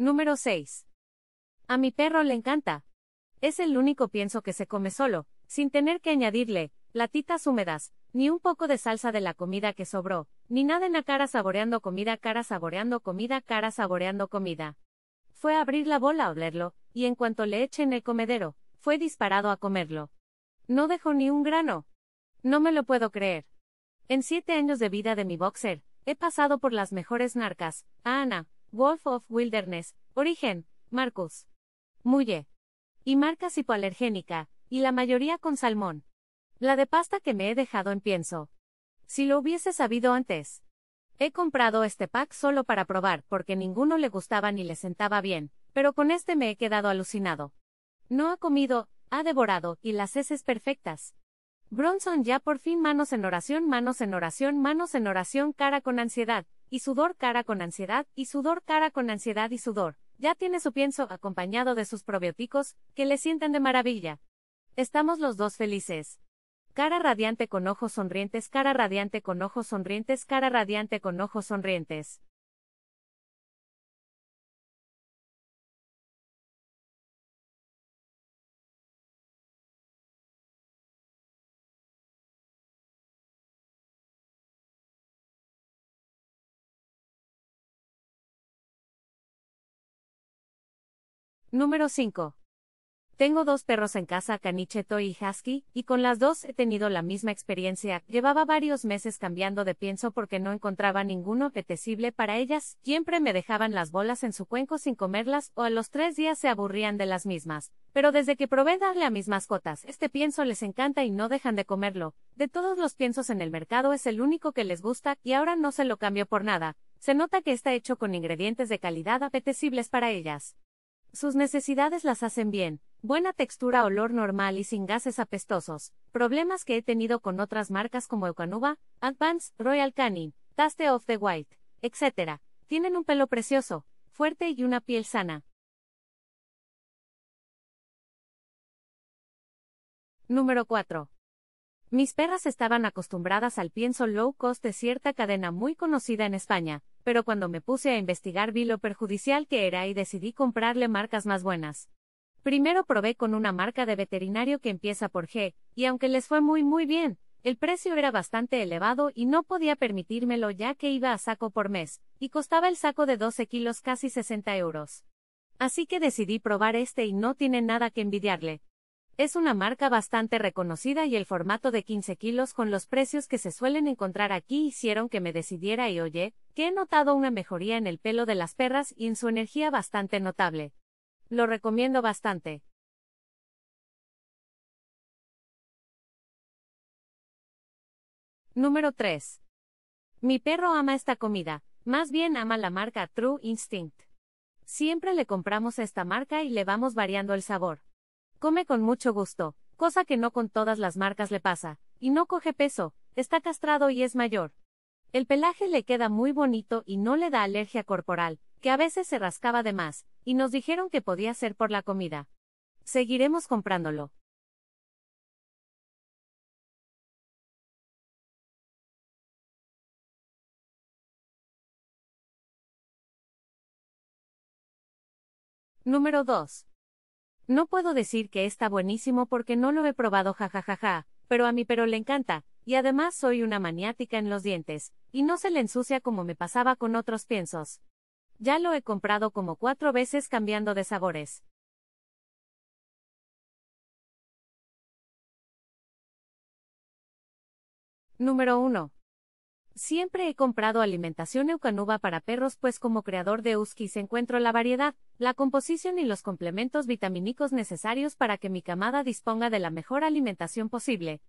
Número 6. A mi perro le encanta. Es el único pienso que se come solo, sin tener que añadirle, latitas húmedas, ni un poco de salsa de la comida que sobró, ni nada en la cara saboreando comida, cara saboreando comida, cara saboreando comida. Fue a abrir la bola a olerlo, y en cuanto le eché en el comedero, fue disparado a comerlo. No dejó ni un grano. No me lo puedo creer. En siete años de vida de mi boxer, he pasado por las mejores narcas, a Ana, Wolf of Wilderness, origen, Marcus. Mulle. Y marca hipoalergénica, y la mayoría con salmón. La de pasta que me he dejado en pienso. Si lo hubiese sabido antes. He comprado este pack solo para probar, porque ninguno le gustaba ni le sentaba bien, pero con este me he quedado alucinado. No ha comido, ha devorado, y las heces perfectas. Bronson ya por fin manos en oración, manos en oración, manos en oración, cara con ansiedad, y sudor cara con ansiedad, y sudor cara con ansiedad y sudor. Ya tiene su pienso acompañado de sus probióticos, que le sienten de maravilla. Estamos los dos felices. Cara radiante con ojos sonrientes, cara radiante con ojos sonrientes, cara radiante con ojos sonrientes. Número 5. Tengo dos perros en casa, Canicheto y Husky, y con las dos he tenido la misma experiencia. Llevaba varios meses cambiando de pienso porque no encontraba ninguno apetecible para ellas. Siempre me dejaban las bolas en su cuenco sin comerlas o a los tres días se aburrían de las mismas. Pero desde que probé darle a mis mascotas, este pienso les encanta y no dejan de comerlo. De todos los piensos en el mercado es el único que les gusta y ahora no se lo cambio por nada. Se nota que está hecho con ingredientes de calidad apetecibles para ellas. Sus necesidades las hacen bien, buena textura, olor normal y sin gases apestosos, problemas que he tenido con otras marcas como Eucanuba, Advance, Royal Canin, Taste of the White, etc. Tienen un pelo precioso, fuerte y una piel sana. Número 4. Mis perras estaban acostumbradas al pienso low cost de cierta cadena muy conocida en España, pero cuando me puse a investigar vi lo perjudicial que era y decidí comprarle marcas más buenas. Primero probé con una marca de veterinario que empieza por G, y aunque les fue muy muy bien, el precio era bastante elevado y no podía permitírmelo ya que iba a saco por mes, y costaba el saco de 12 kilos casi 60 euros. Así que decidí probar este y no tiene nada que envidiarle, es una marca bastante reconocida y el formato de 15 kilos con los precios que se suelen encontrar aquí hicieron que me decidiera y oye, que he notado una mejoría en el pelo de las perras y en su energía bastante notable. Lo recomiendo bastante. Número 3. Mi perro ama esta comida, más bien ama la marca True Instinct. Siempre le compramos esta marca y le vamos variando el sabor. Come con mucho gusto, cosa que no con todas las marcas le pasa, y no coge peso, está castrado y es mayor. El pelaje le queda muy bonito y no le da alergia corporal, que a veces se rascaba de más, y nos dijeron que podía ser por la comida. Seguiremos comprándolo. Número 2. No puedo decir que está buenísimo porque no lo he probado jajajaja, pero a mi pero le encanta, y además soy una maniática en los dientes, y no se le ensucia como me pasaba con otros piensos. Ya lo he comprado como cuatro veces cambiando de sabores. Número 1. Siempre he comprado alimentación eucanuba para perros pues como creador de Huskies encuentro la variedad, la composición y los complementos vitamínicos necesarios para que mi camada disponga de la mejor alimentación posible,